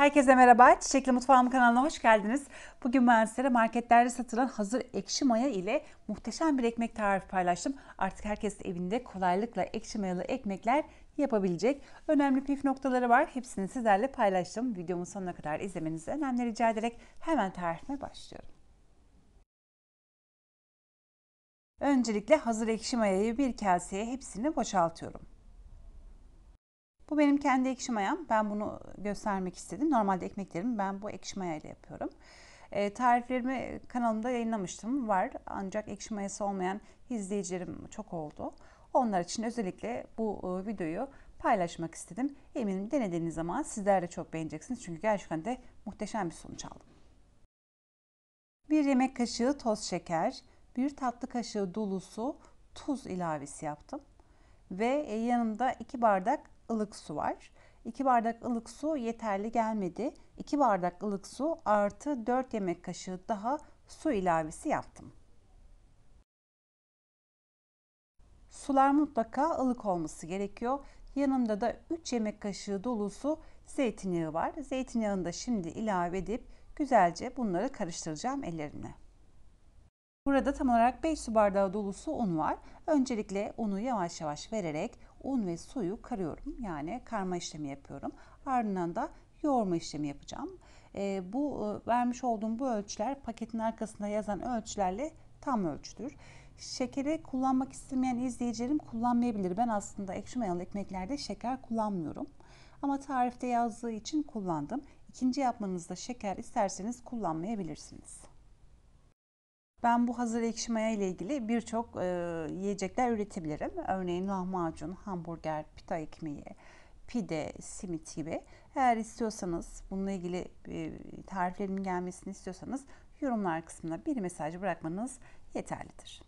Herkese merhaba. Çiçekli Mutfağım kanalına hoş geldiniz. Bugün ben sizlere marketlerde satılan hazır ekşi maya ile muhteşem bir ekmek tarifi paylaştım. Artık herkes evinde kolaylıkla ekşi mayalı ekmekler yapabilecek. Önemli püf noktaları var. Hepsini sizlerle paylaştım. Videomun sonuna kadar izlemenizi önemli rica ederek hemen tarifime başlıyorum. Öncelikle hazır ekşi mayayı bir kaseye hepsini boşaltıyorum. Bu benim kendi ekşi mayam. Ben bunu göstermek istedim. Normalde ekmeklerimi ben bu ekşi mayayla yapıyorum. E, tariflerimi kanalımda yayınlamıştım. Var ancak ekşi mayası olmayan izleyicilerim çok oldu. Onlar için özellikle bu e, videoyu paylaşmak istedim. Eminim denediğiniz zaman sizler de çok beğeneceksiniz. Çünkü gerçekten de muhteşem bir sonuç aldım. 1 yemek kaşığı toz şeker, 1 tatlı kaşığı dolusu tuz ilavesi yaptım. Ve yanında 2 bardak ılık su var. 2 bardak ılık su yeterli gelmedi. 2 bardak ılık su artı 4 yemek kaşığı daha su ilavesi yaptım. Sular mutlaka ılık olması gerekiyor. Yanımda da 3 yemek kaşığı dolusu zeytinyağı var. Zeytinyağını da şimdi ilave edip güzelce bunları karıştıracağım ellerimle. Burada tam olarak 5 su bardağı dolusu un var. Öncelikle unu yavaş yavaş vererek un ve suyu karıyorum. Yani karma işlemi yapıyorum. Ardından da yoğurma işlemi yapacağım. E, bu e, vermiş olduğum bu ölçüler paketin arkasında yazan ölçülerle tam ölçüdür. Şekeri kullanmak istemeyen izleyicilerim kullanmayabilir. Ben aslında ekşi mayalı ekmeklerde şeker kullanmıyorum. Ama tarifte yazdığı için kullandım. İkinci yapmanızda şeker isterseniz kullanmayabilirsiniz. Ben bu hazır ekşi maya ile ilgili birçok e, yiyecekler üretebilirim. Örneğin lahmacun, hamburger, pita ekmeği, pide, simit gibi. Eğer istiyorsanız bununla ilgili e, tariflerimin gelmesini istiyorsanız yorumlar kısmına bir mesaj bırakmanız yeterlidir.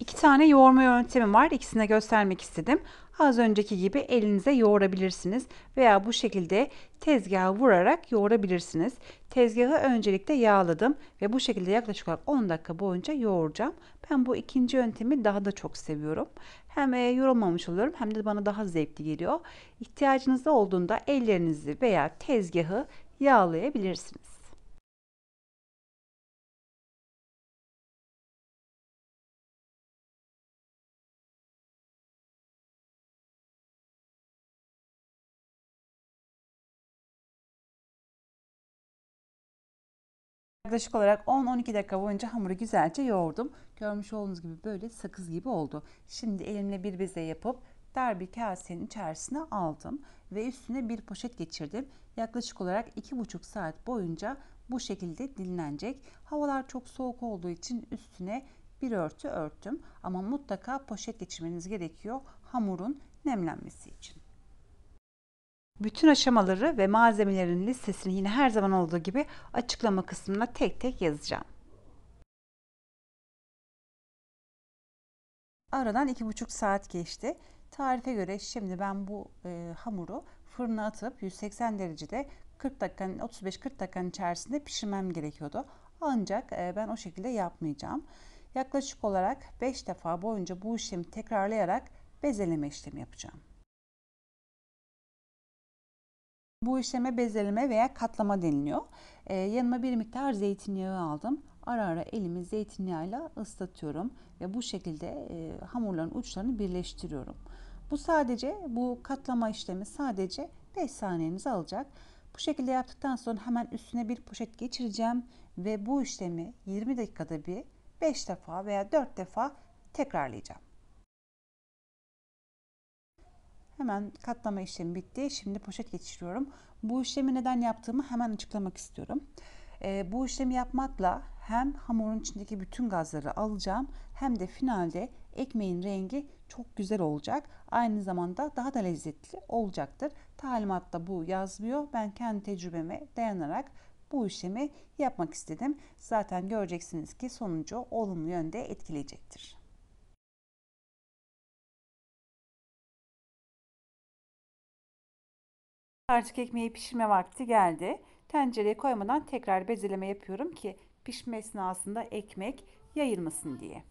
İki tane yoğurma yöntemi var. İkisini de göstermek istedim. Az önceki gibi elinize yoğurabilirsiniz veya bu şekilde tezgaha vurarak yoğurabilirsiniz. Tezgahı öncelikle yağladım ve bu şekilde yaklaşık 10 dakika boyunca yoğuracağım. Ben bu ikinci yöntemi daha da çok seviyorum. Hem e, yorulmamış oluyorum hem de bana daha zevkli geliyor. İhtiyacınız olduğunda ellerinizi veya tezgahı yağlayabilirsiniz. Yaklaşık olarak 10-12 dakika boyunca hamuru güzelce yoğurdum. Görmüş olduğunuz gibi böyle sakız gibi oldu. Şimdi elimle bir beze yapıp dar bir kasenin içerisine aldım ve üstüne bir poşet geçirdim. Yaklaşık olarak 2,5 saat boyunca bu şekilde dinlenecek. Havalar çok soğuk olduğu için üstüne bir örtü örttüm ama mutlaka poşet geçirmeniz gerekiyor hamurun nemlenmesi için. Bütün aşamaları ve malzemelerin listesini yine her zaman olduğu gibi açıklama kısmına tek tek yazacağım. Aradan 2,5 saat geçti. Tarife göre şimdi ben bu e, hamuru fırına atıp 180 derecede 40 dakikanın 35-40 dakikanın içerisinde pişirmem gerekiyordu. Ancak e, ben o şekilde yapmayacağım. Yaklaşık olarak 5 defa boyunca bu işlemi tekrarlayarak bezeleme işlemi yapacağım. Bu işleme bezeleme veya katlama deniliyor. Ee, yanıma bir miktar zeytinyağı aldım. Ara ara elimi zeytinyağıyla ıslatıyorum ve bu şekilde e, hamurların uçlarını birleştiriyorum. Bu sadece bu katlama işlemi sadece 5 saniyenizi alacak. Bu şekilde yaptıktan sonra hemen üstüne bir poşet geçireceğim ve bu işlemi 20 dakikada bir 5 defa veya 4 defa tekrarlayacağım. Hemen katlama işlemi bitti. Şimdi poşet geçiriyorum. Bu işlemi neden yaptığımı hemen açıklamak istiyorum. E, bu işlemi yapmakla hem hamurun içindeki bütün gazları alacağım hem de finalde ekmeğin rengi çok güzel olacak. Aynı zamanda daha da lezzetli olacaktır. Talimatta bu yazmıyor. Ben kendi tecrübeme dayanarak bu işlemi yapmak istedim. Zaten göreceksiniz ki sonucu olumlu yönde etkileyecektir. Artık ekmeği pişirme vakti geldi. Tencereye koymadan tekrar bezeleme yapıyorum ki pişme esnasında ekmek yayılmasın diye.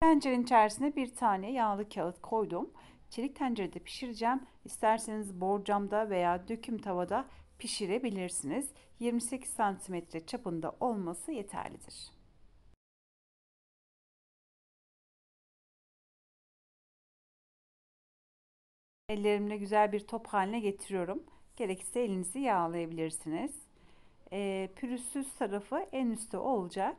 Tencerenin içerisine bir tane yağlı kağıt koydum. Çelik tencerede pişireceğim. İsterseniz borcamda veya döküm tavada pişirebilirsiniz. 28 cm çapında olması yeterlidir. Ellerimle güzel bir top haline getiriyorum. Gerekirse elinizi yağlayabilirsiniz. E, pürüzsüz tarafı en üstte olacak.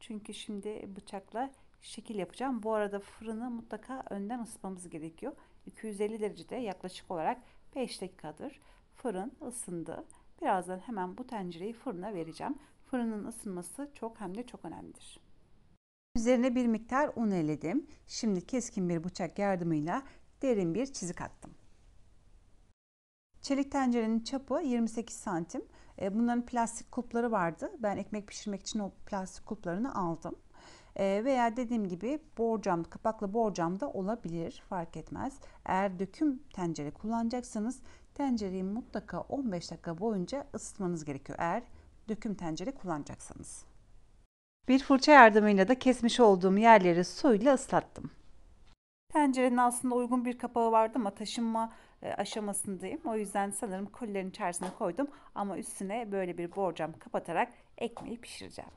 Çünkü şimdi bıçakla şekil yapacağım. Bu arada fırını mutlaka önden ısıtmamız gerekiyor. 250 derecede yaklaşık olarak 5 dakikadır fırın ısındı. Birazdan hemen bu tencereyi fırına vereceğim. Fırının ısınması çok hem de çok önemlidir. Üzerine bir miktar un eledim. Şimdi keskin bir bıçak yardımıyla derin bir çizik attım. Çelik tencerenin çapı 28 santim. E, bunların plastik kulpları vardı. Ben ekmek pişirmek için o plastik kulplarını aldım. E, veya dediğim gibi borcam, kapaklı borcam da olabilir fark etmez. Eğer döküm tencere kullanacaksanız tencereyi mutlaka 15 dakika boyunca ısıtmanız gerekiyor. Eğer döküm tencere kullanacaksanız. Bir fırça yardımıyla da kesmiş olduğum yerleri suyla ıslattım. Tencerenin aslında uygun bir kapağı vardı ama taşınma e, aşamasındayım. O yüzden sanırım kullerin içerisine koydum ama üstüne böyle bir borcam kapatarak ekmeği pişireceğim.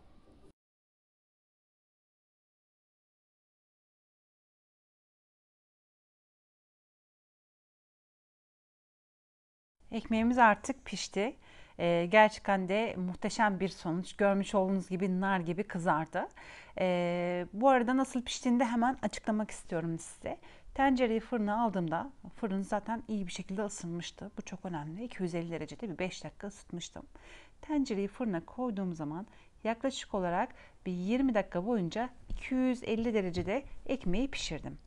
Ekmeğimiz artık pişti. E, gerçekten de muhteşem bir sonuç. Görmüş olduğunuz gibi nar gibi kızardı. E, bu arada nasıl piştiğinde hemen açıklamak istiyorum size. Tencereyi fırına aldığımda fırın zaten iyi bir şekilde ısınmıştı. Bu çok önemli. 250 derecede bir 5 dakika ısıtmıştım. Tencereyi fırına koyduğum zaman yaklaşık olarak bir 20 dakika boyunca 250 derecede ekmeği pişirdim.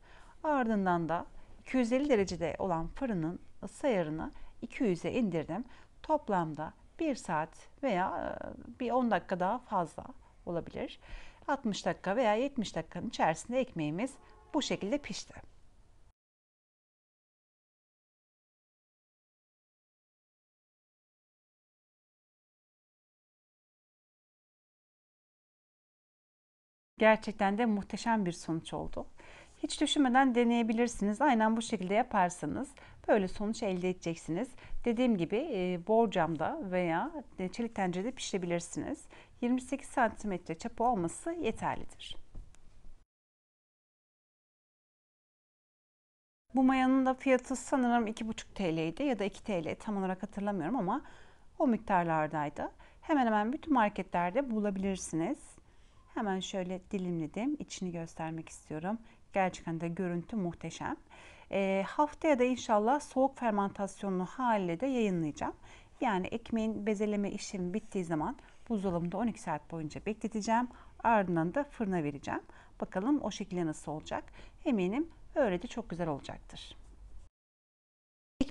Ardından da 250 derecede olan fırının ısı ayarını 200'e indirdim. Toplamda 1 saat veya bir 10 dakika daha fazla olabilir. 60 dakika veya 70 dakikanın içerisinde ekmeğimiz bu şekilde pişti. Gerçekten de muhteşem bir sonuç oldu. Hiç düşünmeden deneyebilirsiniz. Aynen bu şekilde yaparsanız böyle sonuç elde edeceksiniz. Dediğim gibi e, borcamda veya e, çelik tencerede pişirebilirsiniz. 28 cm çapı olması yeterlidir. Bu mayanın da fiyatı sanırım 2,5 TL'ydi ya da 2 TL tam olarak hatırlamıyorum ama o miktarlardaydı. Hemen hemen bütün marketlerde bulabilirsiniz. Hemen şöyle dilimledim. İçini göstermek istiyorum. Gerçekten de görüntü muhteşem. E, haftaya da inşallah soğuk fermentasyonlu halde de yayınlayacağım. Yani ekmeğin bezeleme işlemi bittiği zaman buzdolabında 12 saat boyunca bekleteceğim. Ardından da fırına vereceğim. Bakalım o şekilde nasıl olacak. Eminim öyle de çok güzel olacaktır.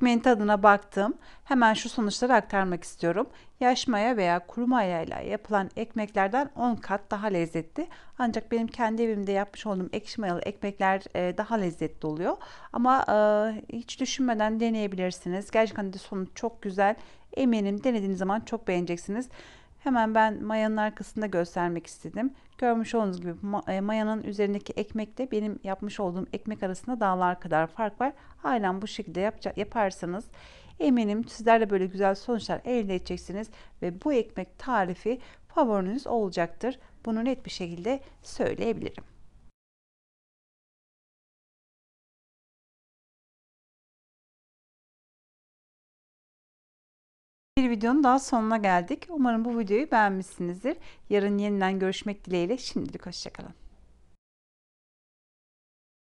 Ekmeğin tadına baktım. Hemen şu sonuçları aktarmak istiyorum. Yaş maya veya kuru maya ile yapılan ekmeklerden 10 kat daha lezzetli. Ancak benim kendi evimde yapmış olduğum ekşi mayalı ekmekler e, daha lezzetli oluyor. Ama e, hiç düşünmeden deneyebilirsiniz. Gerçekten de sonuç çok güzel. Eminim denediğiniz zaman çok beğeneceksiniz. Hemen ben mayanın arkasında göstermek istedim. Görmüş olduğunuz gibi e, mayanın üzerindeki ekmekle benim yapmış olduğum ekmek arasında dağlar kadar fark var. Halen bu şekilde yaparsanız eminim sizlerle böyle güzel sonuçlar elde edeceksiniz ve bu ekmek tarifi favoriniz olacaktır. Bunu net bir şekilde söyleyebilirim. Bir videonun daha sonuna geldik. Umarım bu videoyu beğenmişsinizdir. Yarın yeniden görüşmek dileğiyle şimdilik hoşçakalın.